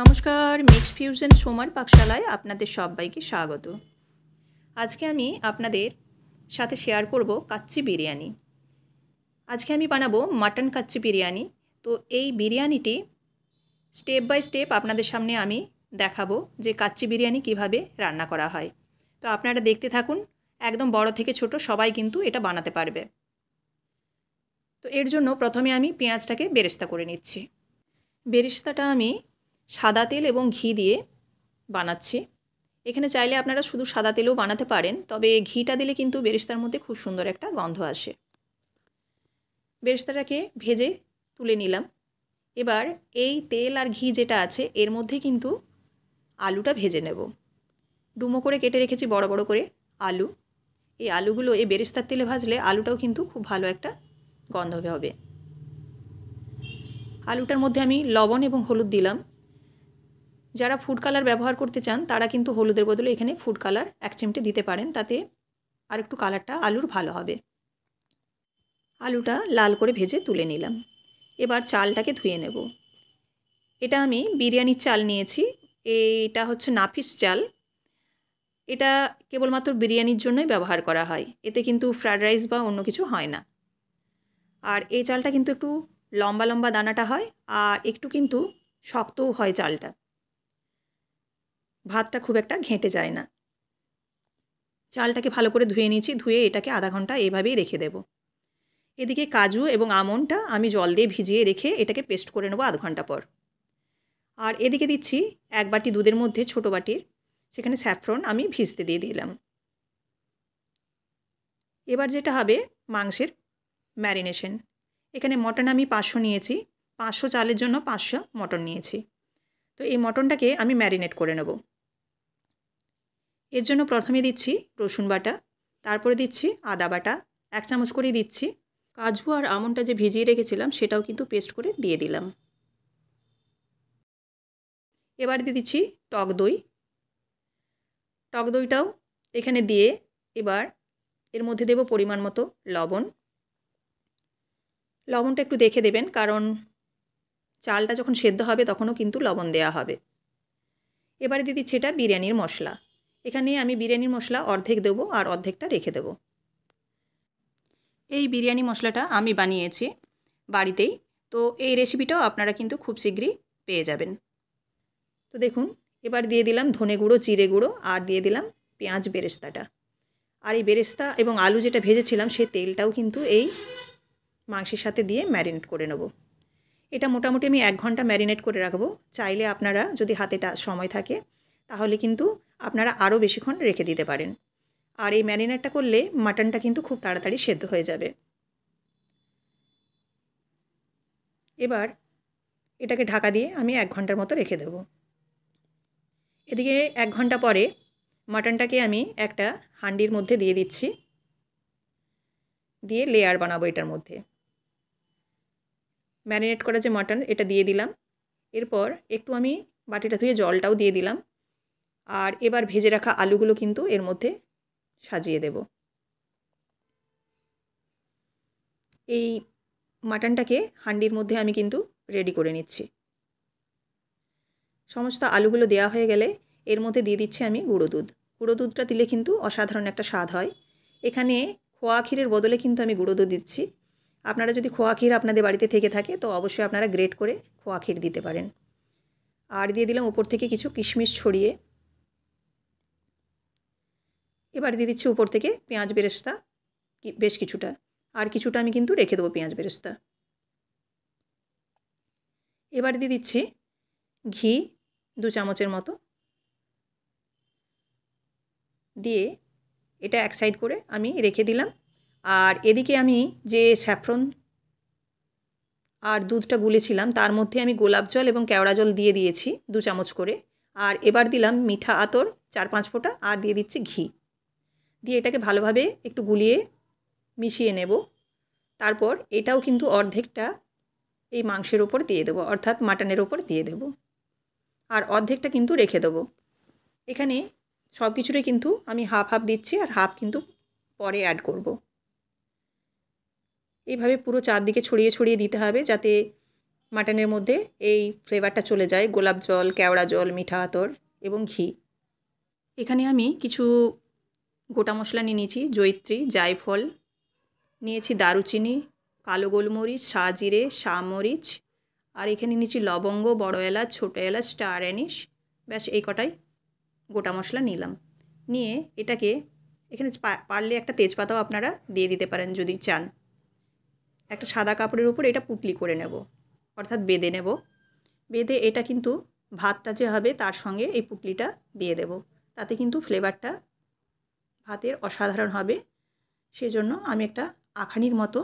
নমস্কার mix fusion সোমার পাকশালায় আপনাদের সবাইকে স্বাগত আজকে আমি আপনাদের সাথে শেয়ার করব কাচ্চি বিরিয়ানি আজকে আমি বানাবো মাটন কাচ্চি বিরিয়ানি তো এই বিরিয়ানিটি স্টেপ বাই স্টেপ আপনাদের সামনে আমি দেখাবো যে কাচ্চি বিরিয়ানি কিভাবে রান্না করা হয় তো আপনারা দেখতে থাকুন একদম বড় থেকে ছোট সবাই কিন্তু এটা বানাতে পারবে তো এর জন্য প্রথমে আমি পেঁয়াজটাকে বেরেস্তা করে নিচ্ছি বেরিস্তাটা আমি সাদা তেল এবং ঘি দিয়ে বানাচ্ছি এখানে চাইলে আপনারা শুধু সাদা তেলেও বানাতে পারেন তবে ঘিটা দিলে কিন্তু বেরেস্তার মধ্যে খুব সুন্দর একটা গন্ধ আসে বেরেস্তাটাকে ভেজে তুলে নিলাম এবার এই তেল আর ঘি যেটা আছে এর মধ্যে কিন্তু আলুটা ভেজে নেব ডুমো করে কেটে রেখেছি বড় বড় করে আলু এই আলুগুলো এই বেরেস্তার তেলে ভাজলে আলুটাও কিন্তু খুব ভালো একটা গন্ধ হবে আলুটার মধ্যে আমি লবণ এবং হলুদ দিলাম যারা ফুড কালার ব্যবহার করতে চান তারা কিন্তু হলুদের বদলে এখানে ফুড কালার এক চিমটে দিতে পারেন তাতে আর একটু কালারটা আলুর ভালো হবে আলুটা লাল করে ভেজে তুলে নিলাম এবার চালটাকে ধুয়ে নেব এটা আমি বিরিয়ানির চাল নিয়েছি এটা হচ্ছে নাফিস চাল এটা কেবলমাত্র বিরিয়ানির জন্যই ব্যবহার করা হয় এতে কিন্তু ফ্রায়েড রাইস বা অন্য কিছু হয় না আর এই চালটা কিন্তু একটু লম্বা লম্বা দানাটা হয় আর একটু কিন্তু শক্তও হয় চালটা ভাতটা খুব একটা ঘেঁটে যায় না চালটাকে ভালো করে ধুয়ে নিয়েছি ধুয়ে এটাকে আধা ঘন্টা এভাবেই রেখে দেব এদিকে কাজু এবং আমনটা আমি জল দিয়ে ভিজিয়ে রেখে এটাকে পেস্ট করে নেবো আধ ঘন্টা পর আর এদিকে দিচ্ছি এক বাটি দুধের মধ্যে ছোটো বাটির সেখানে স্যাফ্রন আমি ভিজতে দিয়ে দিলাম এবার যেটা হবে মাংসের ম্যারিনেশন এখানে মটন আমি পাঁচশো নিয়েছি পাঁচশো চালের জন্য পাঁচশো মটন নিয়েছি তো এই মটনটাকে আমি ম্যারিনেট করে নেবো এর জন্য প্রথমে দিচ্ছি রসুন বাটা তারপরে দিচ্ছি আদা বাটা এক চামচ করে দিচ্ছি কাজু আর আমনটা যে ভিজিয়ে রেখেছিলাম সেটাও কিন্তু পেস্ট করে দিয়ে দিলাম এবার দিয়ে দিচ্ছি টক দই টক দইটাও এখানে দিয়ে এবার এর মধ্যে দেব পরিমাণ মতো লবণ লবণটা একটু দেখে দেবেন কারণ চালটা যখন সেদ্ধ হবে তখনও কিন্তু লবণ দেয়া হবে এবারে দিয়ে দিচ্ছি এটা বিরিয়ানির মশলা এখানে আমি বিরিয়ানির মশলা অর্ধেক দেবো আর অর্ধেকটা রেখে দেবো এই বিরিয়ানি মশলাটা আমি বানিয়েছি বাড়িতেই তো এই রেসিপিটাও আপনারা কিন্তু খুব শীঘ্রই পেয়ে যাবেন তো দেখুন এবার দিয়ে দিলাম ধনে গুঁড়ো জিরে গুঁড়ো আর দিয়ে দিলাম পেঁয়াজ বেরেস্তাটা আর এই বেরেস্তা এবং আলু যেটা ভেজেছিলাম সেই তেলটাও কিন্তু এই মাংসের সাথে দিয়ে ম্যারিনেট করে নেব এটা মোটামুটি আমি এক ঘন্টা ম্যারিনেট করে রাখবো চাইলে আপনারা যদি হাতেটা সময় থাকে তাহলে কিন্তু আপনারা আরও বেশিক্ষণ রেখে দিতে পারেন আর এই ম্যারিনেটটা করলে মাটনটা কিন্তু খুব তাড়াতাড়ি সেদ্ধ হয়ে যাবে এবার এটাকে ঢাকা দিয়ে আমি এক ঘন্টার মতো রেখে দেব এদিকে এক ঘন্টা পরে মাটনটাকে আমি একটা হান্ডির মধ্যে দিয়ে দিচ্ছি দিয়ে লেয়ার বানাবো এটার মধ্যে ম্যারিনেট করা যে মাটন এটা দিয়ে দিলাম এরপর একটু আমি বাটিটা ধুয়ে জলটাও দিয়ে দিলাম আর এবার ভেজে রাখা আলুগুলো কিন্তু এর মধ্যে সাজিয়ে দেব এই মাটনটাকে হান্ডির মধ্যে আমি কিন্তু রেডি করে নিচ্ছি সমস্ত আলুগুলো দেওয়া হয়ে গেলে এর মধ্যে দিয়ে দিচ্ছি আমি গুঁড়ো দুধ গুঁড়ো দুধটা দিলে কিন্তু অসাধারণ একটা স্বাদ হয় এখানে খোয়া ক্ষীরের বদলে কিন্তু আমি গুঁড়ো দুধ দিচ্ছি আপনারা যদি খোয়া ক্ষীর আপনাদের বাড়িতে থেকে থাকে তো অবশ্যই আপনারা গ্রেট করে খোয়া ক্ষীর দিতে পারেন আর দিয়ে দিলাম উপর থেকে কিছু কিশমিশ ছড়িয়ে এবার দিয়ে দিচ্ছি উপর থেকে পেঁয়াজ বেরেস্তা বেশ কিছুটা আর কিছুটা আমি কিন্তু রেখে দেবো পেঁয়াজ বেরেস্তা এবার দিয়ে দিচ্ছি ঘি দু চামচের মতো দিয়ে এটা এক সাইড করে আমি রেখে দিলাম আর এদিকে আমি যে স্যাফ্রন আর দুধটা গুলেছিলাম তার মধ্যে আমি গোলাপ জল এবং কেওড়া জল দিয়ে দিয়েছি দু চামচ করে আর এবার দিলাম মিঠা আতর চার পাঁচ ফোঁটা আর দিয়ে দিচ্ছি ঘি দিয়ে এটাকে ভালোভাবে একটু গুলিয়ে মিশিয়ে নেব তারপর এটাও কিন্তু অর্ধেকটা এই মাংসের ওপর দিয়ে দেবো অর্থাৎ মাটনের ওপর দিয়ে দেব আর অর্ধেকটা কিন্তু রেখে দেবো এখানে সব কিছুরই কিন্তু আমি হাফ হাফ দিচ্ছি আর হাফ কিন্তু পরে অ্যাড করব। এইভাবে পুরো চারদিকে ছড়িয়ে ছড়িয়ে দিতে হবে যাতে মাটনের মধ্যে এই ফ্লেভারটা চলে যায় গোলাপ জল কেওড়া জল মিঠা আতর এবং ঘি এখানে আমি কিছু গোটা মশলা নিয়ে নিয়েছি জৈত্রী জায়ফল নিয়েছি দারুচিনি কালো গোলমরিচ সাজিরে শামরিচ আর এখানে নিয়েছি লবঙ্গ বড় এলাচ ছোটো এলাচ স্টার অ্যানিস ব্যাস এই কটাই গোটা মশলা নিলাম নিয়ে এটাকে এখানে পারলে একটা তেজপাতাও আপনারা দিয়ে দিতে পারেন যদি চান একটা সাদা কাপড়ের উপর এটা পুটলি করে নেব অর্থাৎ বেঁধে নেব বেঁধে এটা কিন্তু ভাতটা যে হবে তার সঙ্গে এই পুটলিটা দিয়ে দেব তাতে কিন্তু ফ্লেভারটা ভাতের অসাধারণ হবে সেজন্য আমি একটা আখানির মতো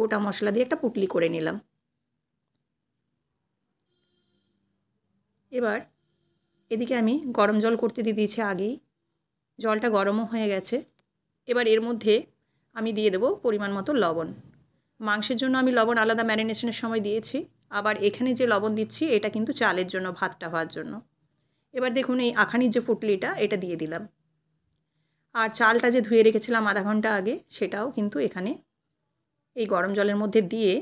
গোটা মশলা দিয়ে একটা পুটলি করে নিলাম এবার এদিকে আমি গরম জল করতে দিয়ে দিয়েছি আগেই জলটা গরমও হয়ে গেছে এবার এর মধ্যে আমি দিয়ে দেবো পরিমাণ মতো লবণ মাংসের জন্য আমি লবণ আলাদা ম্যারিনেশনের সময় দিয়েছি আবার এখানে যে লবণ দিচ্ছি এটা কিন্তু চালের জন্য ভাতটা হওয়ার জন্য এবার দেখুন এই আখানির যে ফুটলিটা এটা দিয়ে দিলাম আর চালটা যে ধুয়ে রেখেছিলাম আধা ঘন্টা আগে সেটাও কিন্তু এখানে এই গরম জলের মধ্যে দিয়ে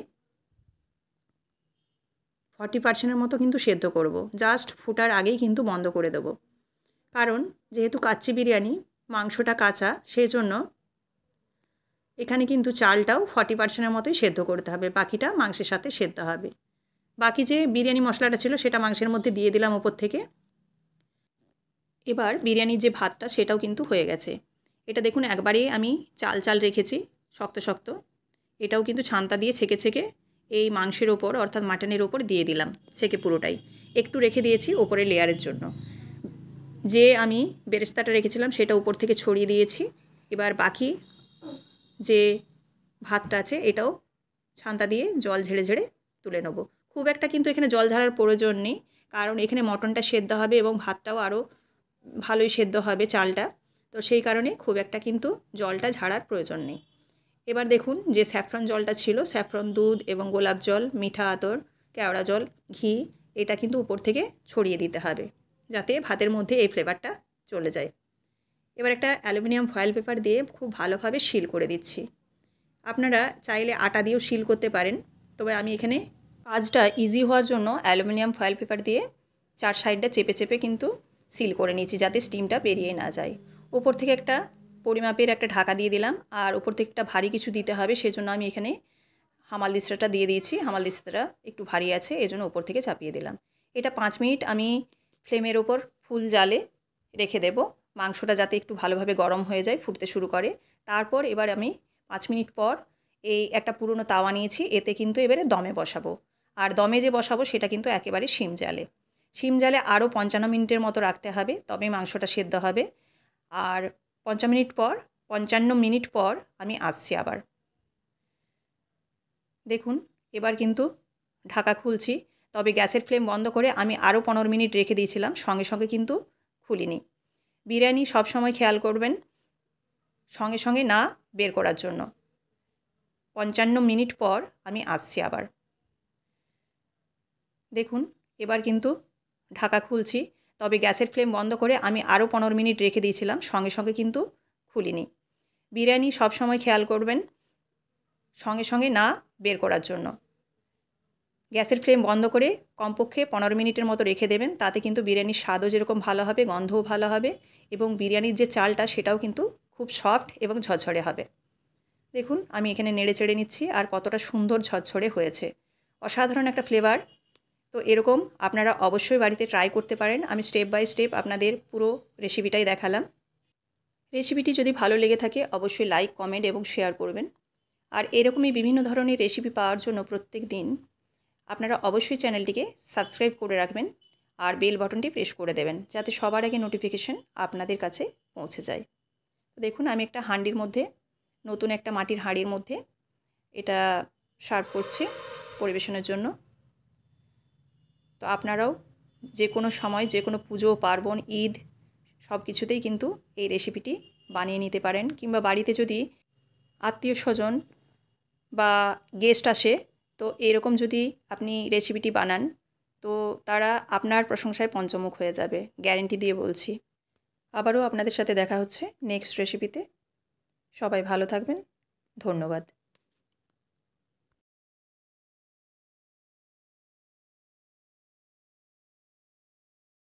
ফর্টি পার্সেন্টের মতো কিন্তু সেদ্ধ করব। জাস্ট ফুটার আগেই কিন্তু বন্ধ করে দেব কারণ যেহেতু কাচ্চি বিরিয়ানি মাংসটা কাঁচা সেই জন্য এখানে কিন্তু চালটাও ফর্টি পার্সেন্টের মতোই সেদ্ধ করতে হবে বাকিটা মাংসের সাথে সেদ্ধ হবে বাকি যে বিরিয়ানি মশলাটা ছিল সেটা মাংসের মধ্যে দিয়ে দিলাম ওপর থেকে এবার বিরিয়ানির যে ভাতটা সেটাও কিন্তু হয়ে গেছে এটা দেখুন একবারে আমি চাল চাল রেখেছি শক্ত শক্ত এটাও কিন্তু ছান্তা দিয়ে ছেঁকে ছেঁকে এই মাংসের ওপর অর্থাৎ মাটনের ওপর দিয়ে দিলাম ছেঁকে পুরোটাই একটু রেখে দিয়েছি ওপরে লেয়ারের জন্য যে আমি বেরেস্তাটা রেখেছিলাম সেটা উপর থেকে ছড়িয়ে দিয়েছি এবার বাকি যে ভাতটা আছে এটাও ছান্তা দিয়ে জল ঝেড়ে ঝেড়ে তুলে নেবো খুব একটা কিন্তু এখানে জল ঝাড়ার প্রয়োজন নেই কারণ এখানে মটনটা সেদ্ধ হবে এবং ভাতটাও আরও ভালোই সেদ্ধ হবে চালটা তো সেই কারণে খুব একটা কিন্তু জলটা ঝাড়ার প্রয়োজন নেই এবার দেখুন যে স্যাফরন জলটা ছিল স্যাফরন দুধ এবং গোলাপ জল মিঠা আতর কেওড়া জল ঘি এটা কিন্তু উপর থেকে ছড়িয়ে দিতে হবে যাতে ভাতের মধ্যে এই ফ্লেভারটা চলে যায় এবার একটা অ্যালুমিনিয়াম ফয়েল পেপার দিয়ে খুব ভালোভাবে শিল করে দিচ্ছি আপনারা চাইলে আটা দিয়েও শিল করতে পারেন তবে আমি এখানে কাজটা ইজি হওয়ার জন্য অ্যালুমিনিয়াম ফয়েল পেপার দিয়ে চার সাইডটা চেপে চেপে কিন্তু সিল করে নিয়েছি যাতে স্টিমটা বেরিয়ে না যায় ওপর থেকে একটা পরিমাপের একটা ঢাকা দিয়ে দিলাম আর ওপর থেকে একটা ভারী কিছু দিতে হবে সেজন্য আমি এখানে হামাল দিস্তাটা দিয়ে দিয়েছি হামাল দিস্তাটা একটু ভারী আছে এজন্য ওপর থেকে চাপিয়ে দিলাম এটা পাঁচ মিনিট আমি ফ্লেমের ওপর ফুল জালে রেখে দেব মাংসটা যাতে একটু ভালোভাবে গরম হয়ে যায় ফুটতে শুরু করে তারপর এবার আমি পাঁচ মিনিট পর এই একটা পুরনো তাওয়া নিয়েছি এতে কিন্তু এবারে দমে বসাবো আর দমে যে বসাবো সেটা কিন্তু একেবারে শিম জালে শিম জালে আরও পঞ্চান্ন মিনিটের মতো রাখতে হবে তবে মাংসটা সেদ্ধ হবে আর পঞ্চাশ মিনিট পর পঞ্চান্ন মিনিট পর আমি আসছি আবার দেখুন এবার কিন্তু ঢাকা খুলছি তবে গ্যাসের ফ্লেম বন্ধ করে আমি আরও পনেরো মিনিট রেখে দিয়েছিলাম সঙ্গে সঙ্গে কিন্তু খুলিনি বিরিয়ানি সবসময় খেয়াল করবেন সঙ্গে সঙ্গে না বের করার জন্য পঞ্চান্ন মিনিট পর আমি আসছি আবার দেখুন এবার কিন্তু ঢাকা খুলছি তবে গ্যাসের ফ্লেম বন্ধ করে আমি আরও পনেরো মিনিট রেখে দিয়েছিলাম সঙ্গে সঙ্গে কিন্তু খুলিনি বিরিয়ানি সবসময় খেয়াল করবেন সঙ্গে সঙ্গে না বের করার জন্য গ্যাসের ফ্লেম বন্ধ করে কমপক্ষে পনেরো মিনিটের মতো রেখে দেবেন তাতে কিন্তু বিরিয়ানির স্বাদও যেরকম ভালো হবে গন্ধও ভালো হবে এবং বিরিয়ানির যে চালটা সেটাও কিন্তু খুব সফট এবং ঝরঝরে হবে দেখুন আমি এখানে নেড়ে চেড়ে নিচ্ছি আর কতটা সুন্দর ঝরঝরে হয়েছে অসাধারণ একটা ফ্লেভার তো এরকম আপনারা অবশ্যই বাড়িতে ট্রাই করতে পারেন আমি স্টেপ বাই স্টেপ আপনাদের পুরো রেসিপিটাই দেখালাম রেসিপিটি যদি ভালো লেগে থাকে অবশ্যই লাইক কমেন্ট এবং শেয়ার করবেন আর এরকমই বিভিন্ন ধরনের রেসিপি পাওয়ার জন্য প্রত্যেক দিন আপনারা অবশ্যই চ্যানেলটিকে সাবস্ক্রাইব করে রাখবেন আর বেল বাটনটি প্রেস করে দেবেন যাতে সবার আগে নোটিফিকেশান আপনাদের কাছে পৌঁছে যায় দেখুন আমি একটা হাঁডির মধ্যে নতুন একটা মাটির হাঁড়ির মধ্যে এটা সার্ভ করছি পরিবেশনের জন্য তো আপনারাও যে কোনো সময় যে কোনো পুজো পার্বণ ঈদ সব কিছুতেই কিন্তু এই রেসিপিটি বানিয়ে নিতে পারেন কিংবা বাড়িতে যদি আত্মীয় স্বজন বা গেস্ট আসে তো এরকম যদি আপনি রেসিপিটি বানান তো তারা আপনার প্রশংসায় পঞ্চমুখ হয়ে যাবে গ্যারেন্টি দিয়ে বলছি আবারও আপনাদের সাথে দেখা হচ্ছে নেক্সট রেসিপিতে সবাই ভালো থাকবেন ধন্যবাদ